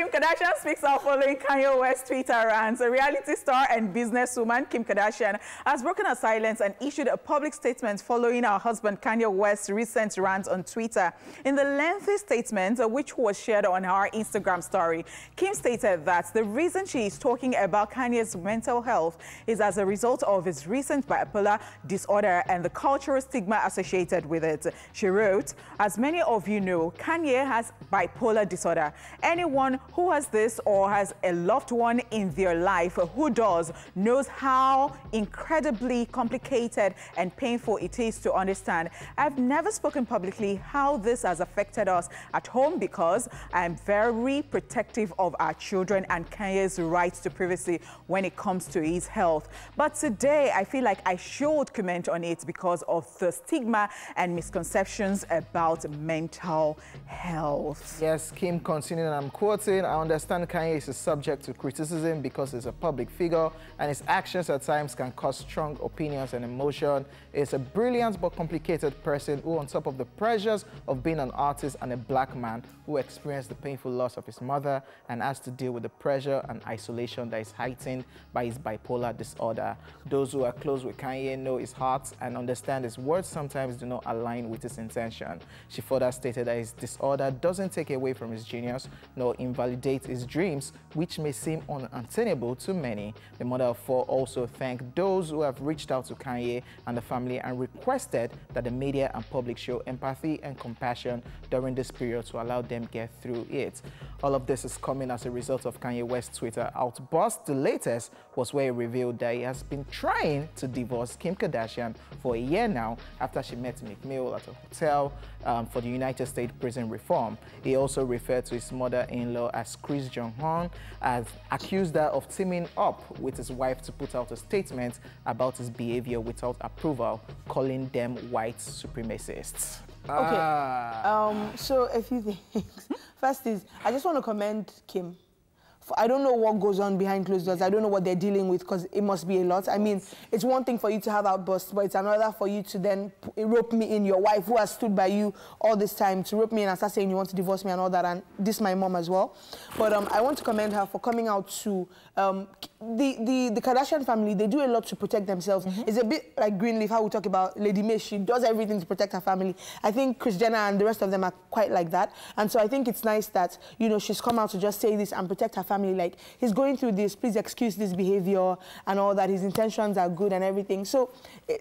Kim Kardashian speaks out following Kanye West's Twitter rant. The reality star and businesswoman Kim Kardashian has broken her silence and issued a public statement following her husband Kanye West's recent rant on Twitter. In the lengthy statement, uh, which was shared on her Instagram story, Kim stated that the reason she is talking about Kanye's mental health is as a result of his recent bipolar disorder and the cultural stigma associated with it. She wrote, As many of you know, Kanye has bipolar disorder. Anyone who has this or has a loved one in their life who does knows how incredibly complicated and painful it is to understand. I've never spoken publicly how this has affected us at home because I'm very protective of our children and Kenya's rights to privacy when it comes to his health. But today I feel like I should comment on it because of the stigma and misconceptions about mental health. Yes, Kim continuing, I'm quoting, saying I understand Kanye is subject to criticism because he's a public figure and his actions at times can cause strong opinions and emotion. He's a brilliant but complicated person who, on top of the pressures of being an artist and a black man who experienced the painful loss of his mother and has to deal with the pressure and isolation that is heightened by his bipolar disorder. Those who are close with Kanye know his heart and understand his words sometimes do not align with his intention. She further stated that his disorder doesn't take away from his genius nor invalidate Date his dreams, which may seem unattainable to many. The mother of four also thanked those who have reached out to Kanye and the family and requested that the media and public show empathy and compassion during this period to allow them get through it. All of this is coming as a result of Kanye West's Twitter outburst. The latest was where he revealed that he has been trying to divorce Kim Kardashian for a year now after she met McMill at a hotel um, for the United States prison reform. He also referred to his mother-in-law as Chris Jong-un has accused her of teaming up with his wife to put out a statement about his behavior without approval, calling them white supremacists. Okay, ah. um, so a few things. First is, I just want to commend Kim. I don't know what goes on behind closed doors. I don't know what they're dealing with because it must be a lot. I mean, it's one thing for you to have outbursts, but it's another for you to then rope me in, your wife who has stood by you all this time, to rope me in and start saying you want to divorce me and all that. And this my mom as well. But um, I want to commend her for coming out to um, the, the, the Kardashian family. They do a lot to protect themselves. Mm -hmm. It's a bit like Greenleaf, how we talk about Lady May. She does everything to protect her family. I think Kris Jenner and the rest of them are quite like that. And so I think it's nice that, you know, she's come out to just say this and protect her family, like, he's going through this, please excuse this behavior and all that. His intentions are good and everything. So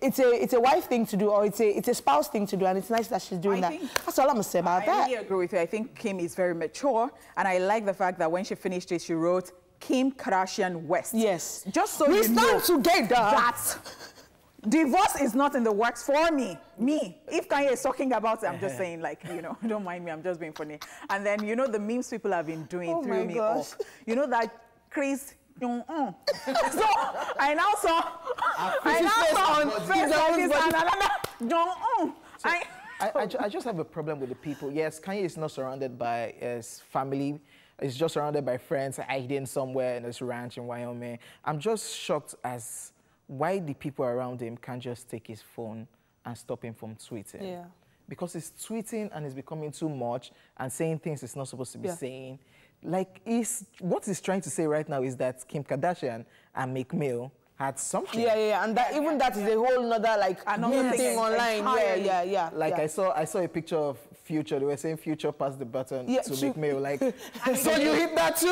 it's a it's a wife thing to do or it's a it's a spouse thing to do and it's nice that she's doing I that. Think, That's all I'm gonna say about I that. I really agree with you. I think Kim is very mature and I like the fact that when she finished it, she wrote Kim Kardashian West. Yes. Just so we you stand together. That Divorce is not in the works for me. Me. If Kanye is talking about it, I'm just saying, like, you know, don't mind me. I'm just being funny. And then, you know, the memes people have been doing oh threw me gosh. off. You know that Chris Mm -mm. so I now saw ah, I now saw on so, I, I, just have a problem with the people. Yes, Kanye is not surrounded by his family. He's just surrounded by friends hiding somewhere in his ranch in Wyoming. I'm just shocked as why the people around him can't just take his phone and stop him from tweeting. Yeah. Because he's tweeting and he's becoming too much and saying things he's not supposed to be yeah. saying. Like, he's, what he's trying to say right now is that Kim Kardashian and Meek had something. Yeah, yeah, and that even that is a whole another like Another thing online. Entirely. Yeah, yeah, yeah. Like yeah. I saw, I saw a picture of Future. They were saying Future passed the button yeah, to make me Like, so you hit that too?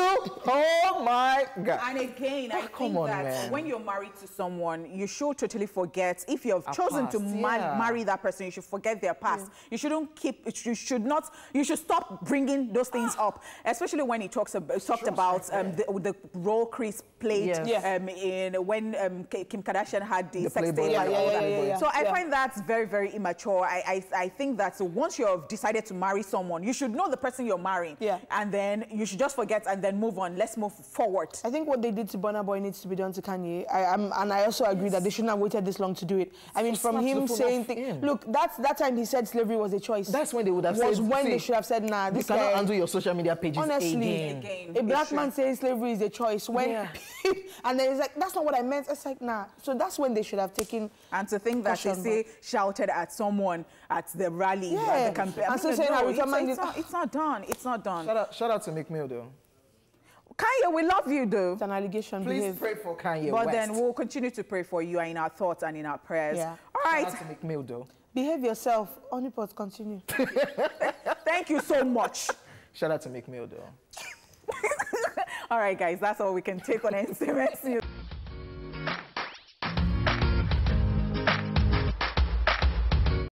Oh my God! And again, I oh, think on, that man. when you're married to someone, you should totally forget if you have chosen past, to yeah. marry that person. You should forget their past. You shouldn't keep. You should not. You should stop bringing those things ah. up, especially when he talks about talked about Um, the, the, role Chris played yes. um, in when um, Kim Kardashian had the, the sex tape. Yeah, yeah, yeah, yeah, So I find that's very, very immature. I, I, I think that so once you've decided to marry someone, you should know the person you're marrying. Yeah. And then you should just forget and then move on. Let's move forward. I think what they did to Burna Boy needs to be done to Kanye. I, am and I also agree yes. that they shouldn't have waited this long to do it. I mean, it's from him saying things. Look, that's that time he said slavery was a choice. That's when they would have was said. Was when say, they should have said, nah, this you cannot undo your social media pages. Honestly, again. Again. a black man saying slavery is a choice when. and then he's like, that's not what I meant. It's like, nah. So that's when they should have taken. And to think that they say shouted at someone at the rally, yeah. at the campaign. And so saying, no, it's, it's, not, it's not done. It's not done. Shout out, shout out to McMill, Kanye, we love you, though. It's an allegation. Please behave. pray for Kanye But West. then we'll continue to pray for you in our thoughts and in our prayers. Yeah. All right. Shout out to Mcmildo. Behave yourself. Onipot, continue. Thank you so much. Shout out to Mcmildo. All right, guys, that's all we can take on NCMS News.